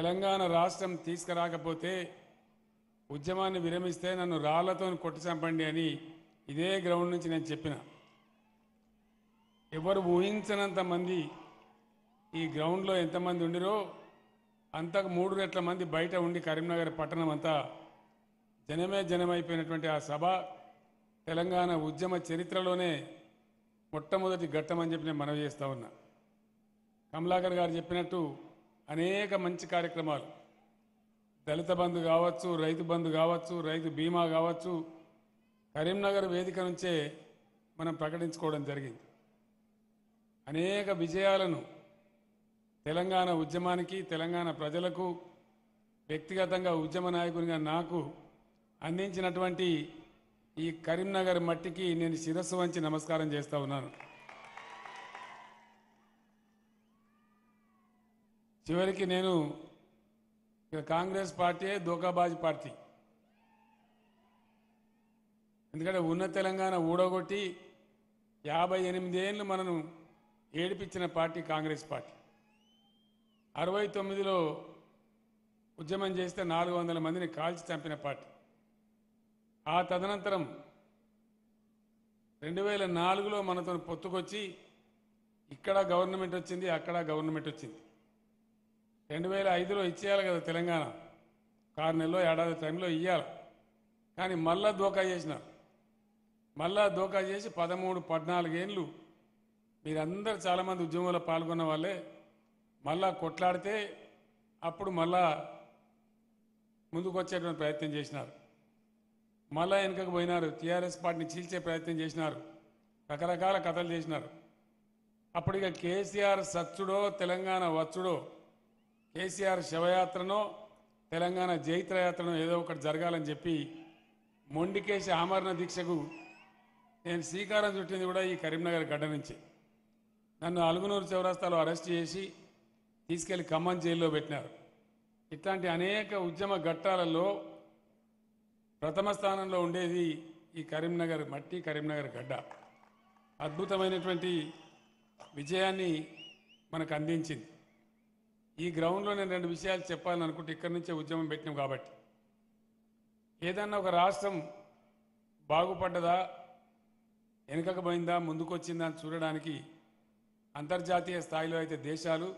తెలంగాణ రాష్ట్రం తీసుకురాకపోతే ఉద్యమాన్ని విరమిస్తే నన్ను రాళ్లతో కొట్టి చంపండి అని ఇదే గ్రౌండ్ నుంచి నేను చెప్పిన ఎవరు ఊహించినంత మంది ఈ గ్రౌండ్లో ఎంతమంది ఉండిరో అంతకు మూడు రెట్ల మంది బయట ఉండి కరీంనగర్ పట్టణం అంతా జనమే జనమైపోయినటువంటి ఆ సభ తెలంగాణ ఉద్యమ చరిత్రలోనే మొట్టమొదటి ఘట్టం అని చెప్పి నేను మనవి చేస్తా ఉన్నా కమలాకర్ గారు చెప్పినట్టు అనేక మంచి కార్యక్రమాలు దళిత బంధు కావచ్చు రైతు బంధు కావచ్చు రైతు బీమా కావచ్చు కరీంనగర్ వేదిక నుంచే మనం ప్రకటించుకోవడం జరిగింది అనేక విజయాలను తెలంగాణ ఉద్యమానికి తెలంగాణ ప్రజలకు వ్యక్తిగతంగా ఉద్యమ నాయకునిగా నాకు అందించినటువంటి ఈ కరీంనగర్ మట్టికి నేను శిరస్సు వంచి నమస్కారం చేస్తూ ఉన్నాను చివరికి నేను కాంగ్రెస్ పార్టీ దోకాబాజీ పార్టీ ఎందుకంటే ఉన్న తెలంగాణ ఊడగొట్టి యాభై ఎనిమిదేళ్ళు మనను ఏడిపించిన పార్టీ కాంగ్రెస్ పార్టీ అరవై తొమ్మిదిలో ఉద్యమం చేస్తే నాలుగు వందల మందిని కాల్చి చంపిన పార్టీ ఆ తదనంతరం రెండు వేల నాలుగులో మనతో పొత్తుకొచ్చి ఇక్కడ గవర్నమెంట్ వచ్చింది అక్కడ గవర్నమెంట్ వచ్చింది రెండు వేల ఐదులో ఇచ్చేయాలి కదా తెలంగాణ ఆరు నెలలో ఏడాది టైంలో ఇవ్వాలి కానీ మళ్ళా దోకా చేసినారు మళ్ళా దోకా చేసి పదమూడు పద్నాలుగేళ్ళు మీరందరూ చాలామంది ఉద్యమంలో పాల్గొన్న వాళ్ళే మళ్ళా కొట్లాడితే అప్పుడు మళ్ళా ముందుకొచ్చేటువంటి ప్రయత్నం చేసినారు మళ్ళా వెనుకకు పోయినారు టీఆర్ఎస్ పార్టీని చీల్చే ప్రయత్నం చేసినారు రకరకాల కథలు చేసినారు అప్పుడు ఇక కేసీఆర్ సచ్చుడో తెలంగాణ వచ్చుడో కేసీఆర్ శవయాత్రనో తెలంగాణ జైత్రయాత్రనో ఏదో ఒకటి జరగాలని చెప్పి మొండికేసి ఆమరణ దీక్షకు నేను శ్రీకారం చుట్టింది కూడా ఈ కరీంనగర్ గడ్డ నుంచి నన్ను అలుగునూరు చౌరాస్తాలో అరెస్ట్ చేసి తీసుకెళ్లి ఖమ్మం జైల్లో పెట్టినారు ఇట్లాంటి అనేక ఉద్యమ ఘట్టాలలో ప్రథమ స్థానంలో ఉండేది ఈ కరీంనగర్ మట్టి కరీంనగర్ గడ్డ అద్భుతమైనటువంటి విజయాన్ని మనకు అందించింది ఈ గ్రౌండ్లో నేను రెండు విషయాలు చెప్పాలని అనుకుంటే ఇక్కడి నుంచే ఉద్యమం పెట్టినాం కాబట్టి ఏదన్నా ఒక రాష్ట్రం బాగుపడ్డదా వెనుకకపోయిందా ముందుకొచ్చిందా అని చూడడానికి అంతర్జాతీయ స్థాయిలో అయితే దేశాలు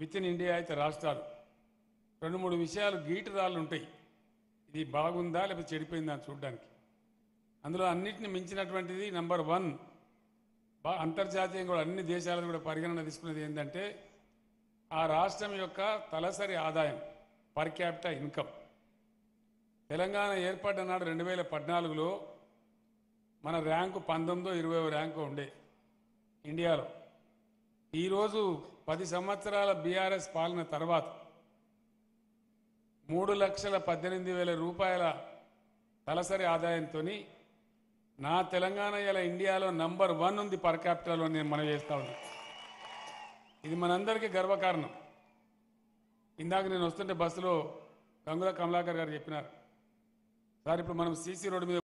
విత్ ఇన్ ఇండియా అయితే రాష్ట్రాలు రెండు మూడు విషయాలు రాళ్ళు ఉంటాయి ఇది బాగుందా లేకపోతే చెడిపోయిందా అని చూడడానికి అందులో అన్నింటిని మించినటువంటిది నెంబర్ వన్ అంతర్జాతీయంగా కూడా అన్ని దేశాలను కూడా పరిగణన తీసుకునేది ఏంటంటే ఆ రాష్ట్రం యొక్క తలసరి ఆదాయం పర్ క్యాపిటల్ ఇన్కమ్ తెలంగాణ ఏర్పడిన నాడు రెండు వేల పద్నాలుగులో మన ర్యాంకు పంతొమ్మిదో ఇరవై ర్యాంకు ఉండే ఇండియాలో ఈరోజు పది సంవత్సరాల బీఆర్ఎస్ పాలన తర్వాత మూడు లక్షల పద్దెనిమిది వేల రూపాయల తలసరి ఆదాయంతో నా తెలంగాణ ఇలా ఇండియాలో నంబర్ వన్ ఉంది పర్ క్యాపిటల్లో నేను మనం చేస్తా ఉన్నాను ఇది మనందరికీ గర్వకారణం ఇందాక నేను వస్తుంటే బస్సులో గంగుల కమలాకర్ గారు చెప్పినారు సార్ ఇప్పుడు మనం సీసీ రోడ్డు మీద